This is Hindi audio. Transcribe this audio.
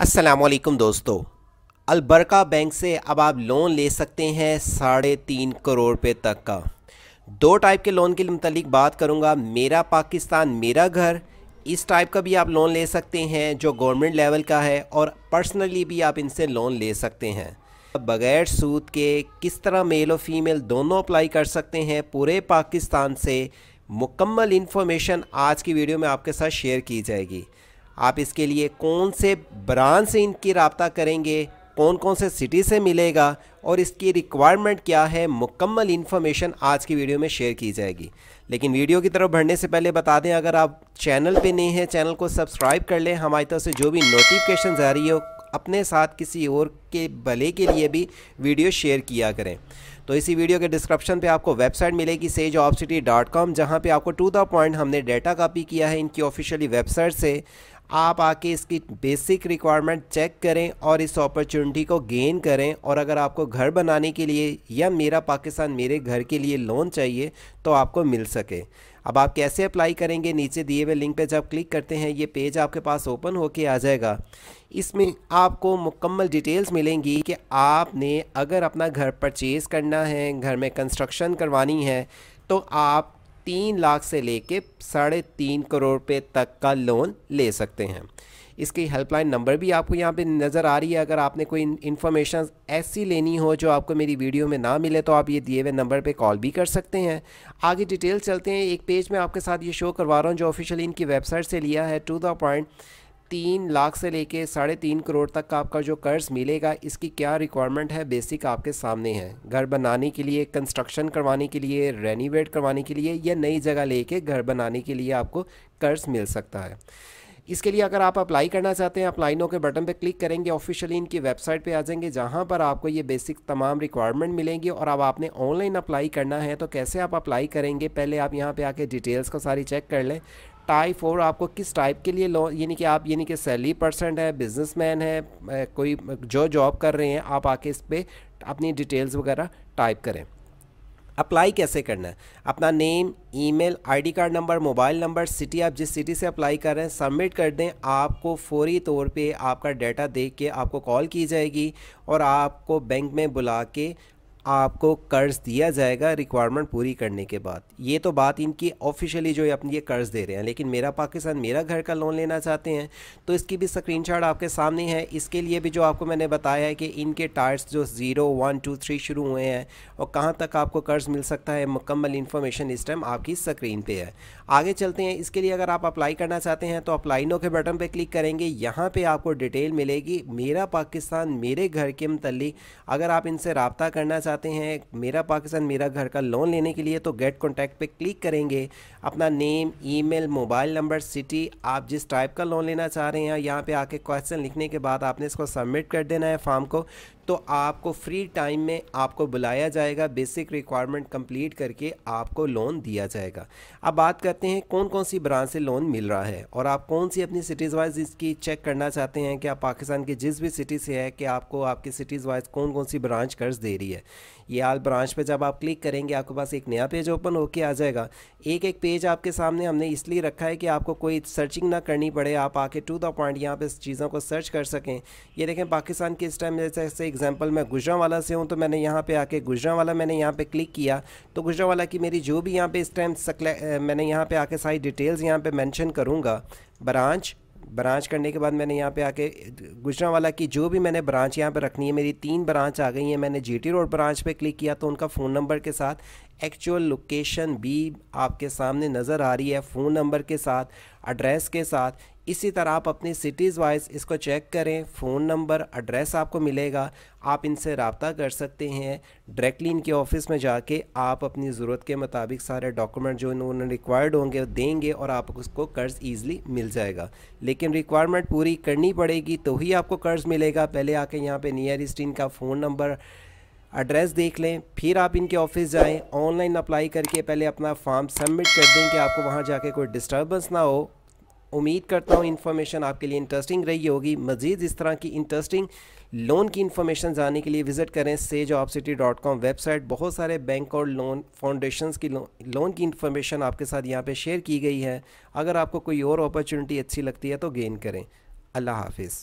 असलकम दोस्तों अलबरका बैंक से अब आप लोन ले सकते हैं साढ़े तीन करोड़ रुपये तक का दो टाइप के लोन के मतलब बात करूंगा मेरा पाकिस्तान मेरा घर इस टाइप का भी आप लोन ले सकते हैं जो गवर्नमेंट लेवल का है और पर्सनली भी आप इनसे लोन ले सकते हैं बगैर सूद के किस तरह मेल और फीमेल दोनों अप्लाई कर सकते हैं पूरे पाकिस्तान से मुकम्मल इन्फॉर्मेशन आज की वीडियो में आपके साथ शेयर की जाएगी आप इसके लिए कौन से ब्रांच से इनकी रबता करेंगे कौन कौन से सिटी से मिलेगा और इसकी रिक्वायरमेंट क्या है मुकम्मल इन्फॉर्मेशन आज की वीडियो में शेयर की जाएगी लेकिन वीडियो की तरफ बढ़ने से पहले बता दें अगर आप चैनल पे नहीं हैं चैनल को सब्सक्राइब कर लें हमारी तरफ से जो भी नोटिफिकेशन आ रही हो अपने साथ किसी और के भले के लिए भी वीडियो शेयर किया करें तो इसी वीडियो के डिस्क्रिप्शन पे आपको वेबसाइट मिलेगी Sage of City dot com जहाँ पर आपको टू द पॉइंट हमने डेटा कापी किया है इनकी ऑफिशियली वेबसाइट से आप आके इसकी बेसिक रिक्वायरमेंट चेक करें और इस अपॉर्चुनिटी को गेन करें और अगर आपको घर बनाने के लिए या मेरा पाकिस्तान मेरे घर के लिए लोन चाहिए तो आपको मिल सके अब आप कैसे अप्लाई करेंगे नीचे दिए हुए लिंक पे जब क्लिक करते हैं ये पेज आपके पास ओपन होके आ जाएगा इसमें आपको मुकम्मल डिटेल्स मिलेंगी कि आपने अगर अपना घर परचेज़ करना है घर में कंस्ट्रक्शन करवानी है तो आप तीन लाख से लेके साढ़े तीन करोड़ रुपये तक का लोन ले सकते हैं इसकी हेल्पलाइन नंबर भी आपको यहाँ पे नज़र आ रही है अगर आपने कोई इन्फॉर्मेशन ऐसी लेनी हो जो आपको मेरी वीडियो में ना मिले तो आप ये दिए हुए नंबर पे कॉल भी कर सकते हैं आगे डिटेल चलते हैं एक पेज में आपके साथ ये शो करवा रहा हूँ जो ऑफिशियली इनकी वेबसाइट से लिया है टू द पॉइंट तीन लाख से लेके साढ़े तीन करोड़ तक का आपका जो कर्ज मिलेगा इसकी क्या रिक्वायरमेंट है बेसिक आपके सामने है घर बनाने के लिए कंस्ट्रक्शन करवाने के लिए रेनोवेट करवाने के लिए या नई जगह लेके घर बनाने के लिए आपको कर्ज मिल सकता है इसके लिए अगर आप अप्लाई करना चाहते हैं अप्लाई नो के बटन पर क्लिक करेंगे ऑफिशियली इनकी वेबसाइट पे आ जाएंगे जहाँ पर आपको ये बेसिक तमाम रिक्वायरमेंट मिलेंगी और अब आपने ऑनलाइन अप्लाई करना है तो कैसे आप अप्लाई करेंगे पहले आप यहाँ पे आके डिटेल्स को सारी चेक कर लें टाइप फोर आपको किस टाइप के लिए लोन यानी कि आप यानी कि सैलरी पर्सन है बिजनेसमैन है कोई जो जॉब कर रहे हैं आप आके इस पर अपनी डिटेल्स वगैरह टाइप करें अप्लाई कैसे करना है अपना name email, ID card number mobile number city आप जिस सिटी से अप्लाई कर रहे हैं सबमिट कर दें आपको फौरी तौर पे आपका डाटा देख के आपको कॉल की जाएगी और आपको बैंक में बुला के आपको कर्ज़ दिया जाएगा रिक्वायरमेंट पूरी करने के बाद ये तो बात इनकी ऑफिशियली जो है अपनी ये कर्ज़ दे रहे हैं लेकिन मेरा पाकिस्तान मेरा घर का लोन लेना चाहते हैं तो इसकी भी स्क्रीनशॉट आपके सामने है इसके लिए भी जो आपको मैंने बताया है कि इनके टायर्स जो ज़ीरो वन टू थ्री शुरू हुए हैं और कहाँ तक आपको कर्ज़ मिल सकता है मुकम्मल इन्फॉर्मेशन इस टाइम आपकी स्क्रीन पर है आगे चलते हैं इसके लिए अगर आप अप्लाई करना चाहते हैं तो अप्लाई नो के बटन पर क्लिक करेंगे यहाँ पर आपको डिटेल मिलेगी मेरा पाकिस्तान मेरे घर के मतलब अगर आप इनसे रबता करना चाहते हैं मेरा पाकिस्तान मेरा घर का लोन लेने के लिए तो गेट कॉन्टैक्ट पे क्लिक करेंगे अपना name email mobile number city आप जिस टाइप का लोन लेना चाह रहे हैं यहाँ पे आके क्वेश्चन लिखने के बाद आपने इसको सबमिट कर देना है फॉर्म को तो आपको फ्री टाइम में आपको बुलाया जाएगा बेसिक रिक्वायरमेंट कंप्लीट करके आपको लोन दिया जाएगा अब बात करते हैं कौन कौन सी ब्रांच से लोन मिल रहा है और आप कौन सी अपनी सिटीज़ वाइज इसकी चेक करना चाहते हैं कि आप पाकिस्तान के जिस भी सिटी से है कि आपको आपकी सिटीज़ वाइज कौन कौन सी ब्रांच कर्ज दे रही है ये आल ब्रांच पर जब आप क्लिक करेंगे आपके पास एक नया पेज ओपन होके आ जाएगा एक एक पेज आपके सामने हमने इसलिए रखा है कि आपको कोई सर्चिंग ना करनी पड़े आप आके टू द पॉइंट यहाँ पर चीज़ों को सर्च कर सकें ये देखें पाकिस्तान के इस टाइम जैसे एग्जांपल मैं गुजरावाला से हूँ तो मैंने यहाँ पे आके गुजरावाला मैंने यहाँ पे क्लिक किया तो गुजरावाला की मेरी जो भी यहाँ पे इस टाइम मैंने यहाँ पे आके सारी डिटेल्स यहाँ पे मेंशन करूँगा ब्रांच ब्रांच करने के बाद मैंने यहाँ पे आके गुजरावाला की जो भी मैंने ब्रांच यहाँ पे रखनी है मेरी तीन ब्रांच आ गई हैं मैंने टी रोड ब्रांच पे क्लिक किया तो उनका फ़ोन नंबर के साथ एक्चुअल लोकेशन भी आपके सामने नज़र आ रही है फ़ोन नंबर के साथ एड्रेस के साथ इसी तरह आप अपनी सिटीज़ वाइज इसको चेक करें फ़ोन नंबर एड्रेस आपको मिलेगा आप इनसे रबता कर सकते हैं डायरेक्टली इनके ऑफिस में जाके आप अपनी ज़रूरत के मुताबिक सारे डॉक्यूमेंट जो इन्होंने रिक्वायर्ड होंगे देंगे और आपको उसको कर्ज़ ईज़िली मिल जाएगा लेकिन रिक्वायरमेंट पूरी करनी पड़ेगी तो ही आपको कर्ज़ मिलेगा पहले आके यहाँ पर नियर नियरेस्ट इनका फ़ोन नंबर एड्रेस देख लें फिर आप इनके ऑफिस जाएं ऑनलाइन अप्लाई करके पहले अपना फॉर्म सबमिट कर दें कि आपको वहाँ जाके कोई डिस्टर्बेंस ना हो उम्मीद करता हूँ इन्फॉर्मेशन आपके लिए इंटरेस्टिंग रही होगी मज़ीद इस तरह की इंटरेस्टिंग लोन की इन्फॉर्मेशन जानने के लिए विज़िट करें Sage of City dot com website बहुत सारे बैंक और लोन फाउंडेशन की लो, लोन की इन्फॉर्मेशन आपके साथ यहाँ पर शेयर की गई है अगर आपको कोई और अपॉर्चुनिटी अच्छी लगती है तो गेन करें अल्लाह हाफिज़